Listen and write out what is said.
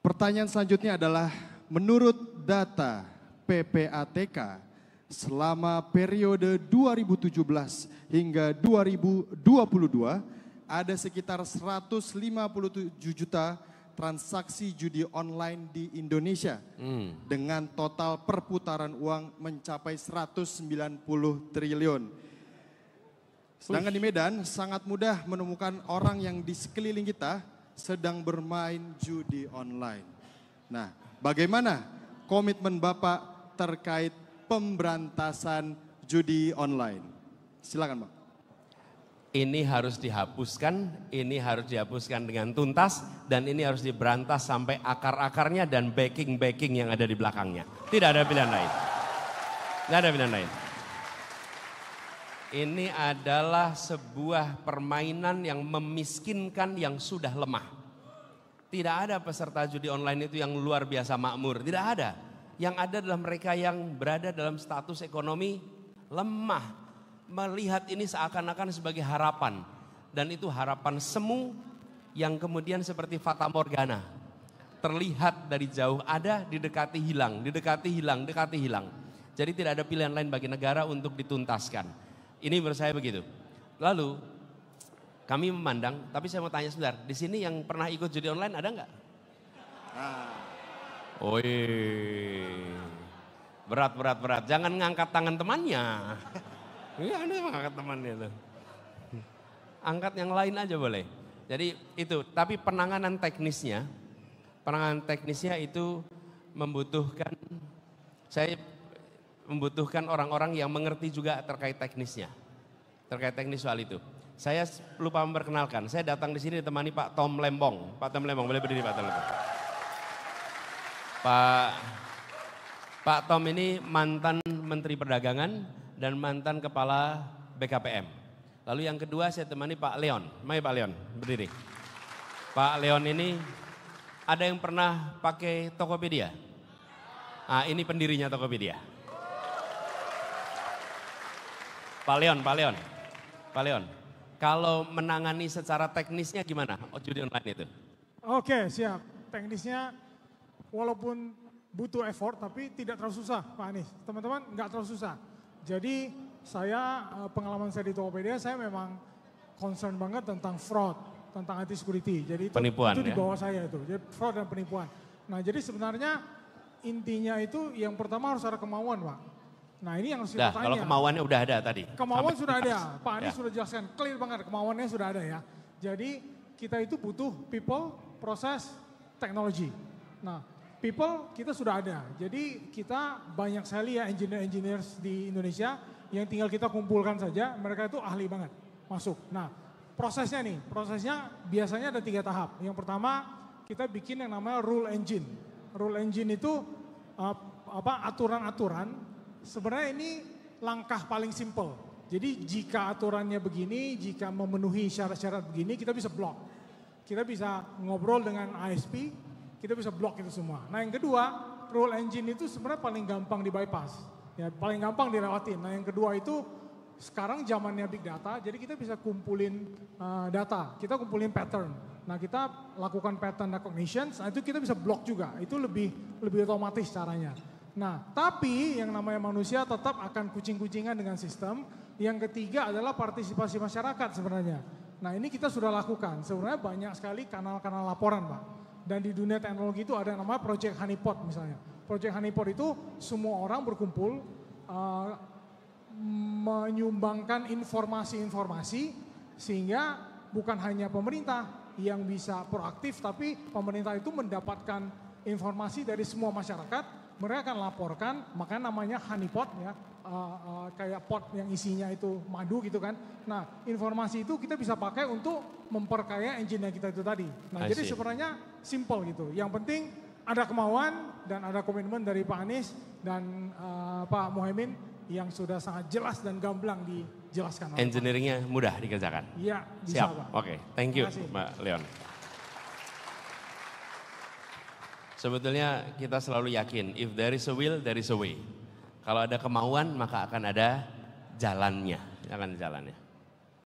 Pertanyaan selanjutnya adalah menurut data PPATK selama periode 2017 hingga 2022 ada sekitar 157 juta transaksi judi online di Indonesia hmm. dengan total perputaran uang mencapai 190 triliun. Sedangkan di Medan sangat mudah menemukan orang yang di sekeliling kita sedang bermain judi online. Nah, bagaimana komitmen Bapak terkait pemberantasan judi online? Silakan, Pak. Ini harus dihapuskan, ini harus dihapuskan dengan tuntas, dan ini harus diberantas sampai akar-akarnya dan backing-backing yang ada di belakangnya. Tidak ada pilihan lain. Tidak ada pilihan lain. Ini adalah sebuah permainan yang memiskinkan yang sudah lemah. Tidak ada peserta judi online itu yang luar biasa makmur, tidak ada. Yang ada adalah mereka yang berada dalam status ekonomi lemah. Melihat ini seakan-akan sebagai harapan. Dan itu harapan semu yang kemudian seperti fata morgana. Terlihat dari jauh ada, didekati hilang, didekati hilang, dekati hilang. Jadi tidak ada pilihan lain bagi negara untuk dituntaskan. Ini menurut saya begitu. Lalu kami memandang, tapi saya mau tanya sebentar, di sini yang pernah ikut judi online ada nggak? Oh, ah. Oi, berat berat berat. Jangan ngangkat tangan temannya. Iya, ini ngangkat temannya tuh. Angkat yang lain aja boleh. Jadi itu, tapi penanganan teknisnya, penanganan teknisnya itu membutuhkan. Saya membutuhkan orang-orang yang mengerti juga terkait teknisnya. Terkait teknis soal itu. Saya lupa memperkenalkan, saya datang di sini ditemani Pak Tom Lembong. Pak Tom Lembong, boleh berdiri Pak Tom Lembong. Pak Pak Tom ini mantan Menteri Perdagangan dan mantan Kepala BKPM. Lalu yang kedua saya temani Pak Leon. Mari Pak Leon, berdiri. Pak Leon ini ada yang pernah pakai Tokopedia? Nah, ini pendirinya Tokopedia. Pak Leon, Pak Leon. Pak Leon, kalau menangani secara teknisnya gimana judi online itu? Oke, siap. Teknisnya walaupun butuh effort tapi tidak terlalu susah Pak Anies. Teman-teman nggak terlalu susah. Jadi saya eh, pengalaman saya di Tokopedia saya memang concern banget tentang fraud, tentang anti security. Jadi itu, penipuan, itu ya? di bawah saya itu. Jadi fraud dan penipuan. Nah, jadi sebenarnya intinya itu yang pertama harus ada kemauan, Pak. Nah ini yang harus kita tanya. Kalau kemauannya udah ada tadi. Kemauan sudah ada, Pak Anies ya. sudah jelaskan, clear banget kemauannya sudah ada ya. Jadi kita itu butuh people, proses, teknologi. Nah people kita sudah ada. Jadi kita banyak sekali ya engineer-engineers di Indonesia yang tinggal kita kumpulkan saja, mereka itu ahli banget masuk. Nah prosesnya nih, prosesnya biasanya ada tiga tahap. Yang pertama kita bikin yang namanya rule engine. Rule engine itu eh, apa aturan-aturan sebenarnya ini langkah paling simple. Jadi jika aturannya begini, jika memenuhi syarat-syarat begini, kita bisa block. Kita bisa ngobrol dengan ISP, kita bisa block itu semua. Nah yang kedua, rule engine itu sebenarnya paling gampang di bypass. Ya, paling gampang dilewatin. Nah yang kedua itu sekarang zamannya big data, jadi kita bisa kumpulin uh, data, kita kumpulin pattern. Nah kita lakukan pattern recognition, nah itu kita bisa block juga. Itu lebih lebih otomatis caranya. Nah, tapi yang namanya manusia tetap akan kucing-kucingan dengan sistem. Yang ketiga adalah partisipasi masyarakat sebenarnya. Nah, ini kita sudah lakukan. Sebenarnya banyak sekali kanal-kanal laporan, Pak. Dan di dunia teknologi itu ada yang namanya Project Honeypot misalnya. Project Honeypot itu semua orang berkumpul uh, menyumbangkan informasi-informasi sehingga bukan hanya pemerintah yang bisa proaktif tapi pemerintah itu mendapatkan informasi dari semua masyarakat mereka akan laporkan, maka namanya honeypot ya, uh, uh, kayak pot yang isinya itu madu gitu kan. Nah, informasi itu kita bisa pakai untuk memperkaya engine kita itu tadi. Nah, I jadi see. sebenarnya simple gitu. Yang penting ada kemauan dan ada komitmen dari Pak Anies dan uh, Pak Mohaimin yang sudah sangat jelas dan gamblang dijelaskan. Engineeringnya mudah dikerjakan. Iya, bisa Oke, okay. thank you Mbak Leon. Sebetulnya kita selalu yakin, if there is a will, there is a way. Kalau ada kemauan, maka akan ada jalannya, akan jalannya.